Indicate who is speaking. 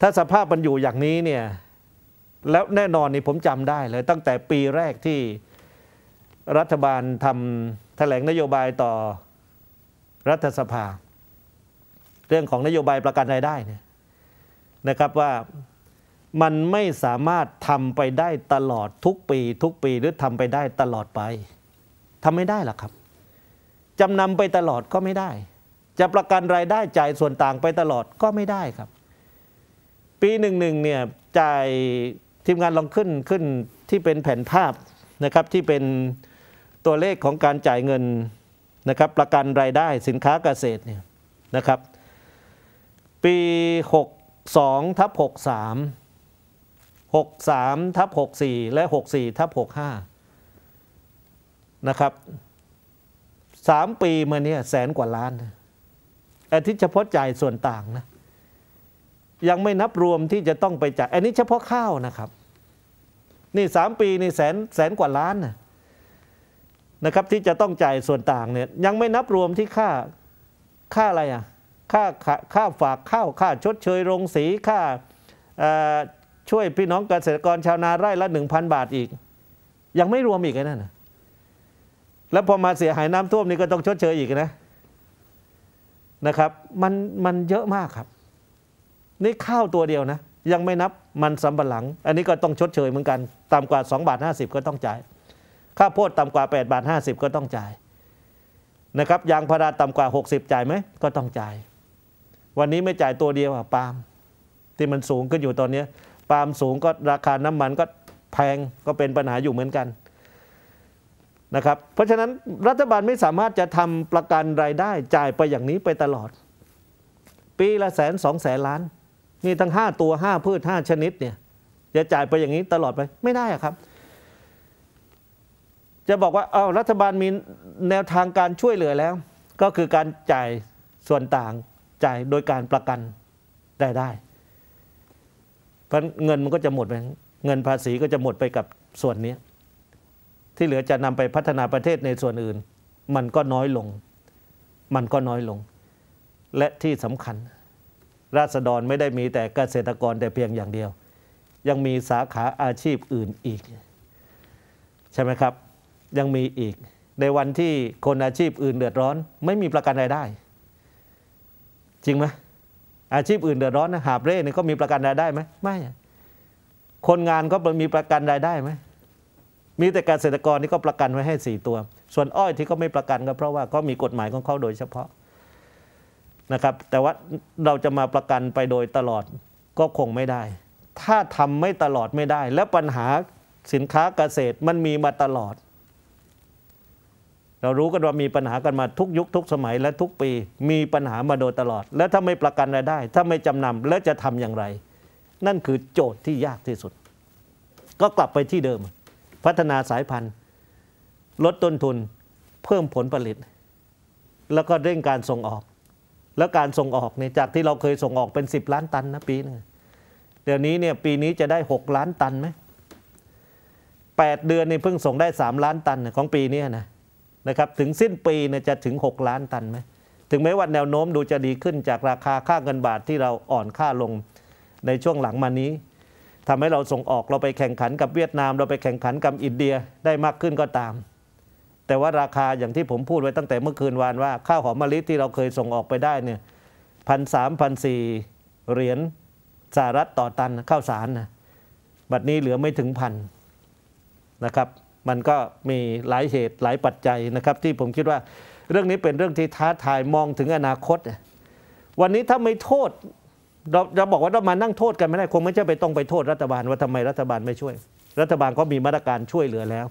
Speaker 1: ถ้าสภาพมันอยู่อย่างนี้เนี่ยแล้วแน่นอนนี่ผมจำได้เลยตั้งแต่ปีแรกที่รัฐบาลทำแถลงนโยบายต่อรัฐสภา เรื่องของนโยบายประกันรายได้เนี่ยนะครับว่ามันไม่สามารถทำไปได้ตลอดทุกปี ทุกปีหรือทำไปได้ตลอดไปทำไม่ได้หรอครับจำนำไปตลอดก็ไม่ได้ จะประกันรายได้จ่ายส่วนต่างไปตลอดก็ไม่ได้ครับปีหนึ่งหนึ่งเนี่ยจ่ายทีมงานลองขึ้นขึ้นที่เป็นแผนภาพนะครับที่เป็นตัวเลขของการจ่ายเงินนะครับ ประกันรายได้สินค้าเกษตรเนี่ยนะครับ ปี 62ทับ63 63ทับ64 และ 64ทับ65นะครับ 3 ปีมาเนี่ยแสนกว่าล้านาทิทย์เฉพาะจ่ายส่วนต่างนะยังไม่นับรวมที่จะต้องไปจ่ายอันนี้เฉพาะข้าวนะครับ นี่สามปีนี่แสนแสนกว่าล้านนะครับ ที่จะต้องจ่ายส่วนต่างเนี่ยยังไม่นับรวมที่ค่าค่าอะไรอ่ะค่าค่าฝากข้าวค่าชดเชยโรงสีค่าช่วยพี่น้องเกษตรกรชาวนาไร่ละ 1,000 บาทอีก ยังไม่รวมอีกนั่นนะแล้วพอมาเสียหายน้ำท่วมนี่ก็ต้องชดเชยอีกนะนะครับ มันมันเยอะมากครับนี่ข้าวตัวเดียวนะยังไม่นับมันสำปะหลัง อันนี้ก็ต้องชดเชยเหมือนกัน ต่ำกว่า2บาท50 ก็ต้องจ่าย ข้าวโพดต่ำกว่า8บาท50 ก็ต้องจ่ายนะครับยางพาราต่ำกว่า 60จ่ายไหมก็ต้องจ่าย วันนี้ไม่จ่ายตัวเดียวอะปาล์มที่มันสูงขึ้นอยู่ตอนนี้ปาล์มสูงก็ราคาน้ำมันก็แพงก็เป็นปัญหาอยู่เหมือนกันนะครับเพราะฉะนั้นรัฐบาลไม่สามารถจะทำประกันรายได้ จ่ายไปอย่างนี้ไปตลอด ปีละแสนสองแสนล้านนี่ทั้งห้าตัวห้าพืชห้าชนิดเนี่ยจะจ่ายไปอย่างนี้ตลอดไปไม่ได้อะครับ จะบอกว่าเอารัฐบาลมีแนวทางการช่วยเหลือแล้ว ก็คือการจ่ายส่วนต่างจ่ายโดยการประกันได้ได้ เพราะเงินมันก็จะหมดไปเงินภาษีก็จะหมดไปกับส่วนนี้ที่เหลือจะนำไปพัฒนาประเทศในส่วนอื่น มันก็น้อยลง มันก็น้อยลงและที่สำคัญราษฎรไม่ได้มีแต่เกษตรกรแต่เพียงอย่างเดียว ยังมีสาขาอาชีพอื่นอีก ใช่ไหมครับยังมีอีก ในวันที่คนอาชีพอื่นเดือดร้อน ไม่มีประกันรายได้ จริงไหมอาชีพอื่นเดือดร้อนนะหาเร่เนี่ยก็มีประกันรายได้ไหมไม่ คนงานก็มีประกันรายได้ไหมมีแต่เกษตรกรนี่ก็ประกันไว้ให้สี่ตัว ส่วนอ้อยที่ก็ไม่ประกันก็เพราะว่าก็มีกฎหมายของเขาโดยเฉพาะนะครับ แต่ว่าเราจะมาประกันไปโดยตลอดก็คงไม่ได้ ถ้าทำไม่ตลอดไม่ได้ แล้วปัญหาสินค้าเกษตรมันมีมาตลอด เรารู้กันว่ามีปัญหากันมาทุกยุคทุกสมัยและทุกปี มีปัญหามาโดยตลอด แล้วถ้าไม่ประกันรายได้ ถ้าไม่จำนำแล้วจะทำอย่างไร นั่นคือโจทย์ที่ยากที่สุด ก็กลับไปที่เดิม พัฒนาสายพันธุ์ ลดต้นทุนเพิ่มผลผลิต แล้วก็เร่งการส่งออกแล้วการส่งออกเนี่ยจากที่เราเคยส่งออกเป็น 10 ล้านตันนะปีนึงเดี๋ยวนี้เนี่ยปีนี้จะได้ 6 ล้านตันไหมแปดเดือนนี่เพิ่งส่งได้ 3 ล้านตันของปีนี้นะนะครับถึงสิ้นปีเนี่ยจะถึง 6 ล้านตันไหมถึงแม้ว่าแนวโน้มดูจะดีขึ้นจากราคาค่าเงินบาทที่เราอ่อนค่าลงในช่วงหลังมานี้ ทำให้เราส่งออกเราไปแข่งขันกับเวียดนาม เราไปแข่งขันกับอินเดียได้มากขึ้นก็ตามแต่ว่าราคาอย่างที่ผมพูดไว้ตั้งแต่เมื่อคืนวานว่าข้าวหอมมะลิที่เราเคยส่งออกไปได้เนี่ยพันสามพันสี่เหรียญสหรัฐต่อตันข้าวสารนะบัดนี้เหลือไม่ถึงพันนะครับมันก็มีหลายเหตุหลายปัจจัยนะครับที่ผมคิดว่าเรื่องนี้เป็นเรื่องที่ท้าทายมองถึงอนาคต วันนี้ถ้าไม่โทษเราจะบอกว่าเรามานั่งโทษกันไม่ได้คงไม่ใช่ไปต้องไปโทษรัฐบาลว่าทำไมรัฐบาลไม่ช่วย รัฐบาลก็มีมาตรการช่วยเหลือแล้ว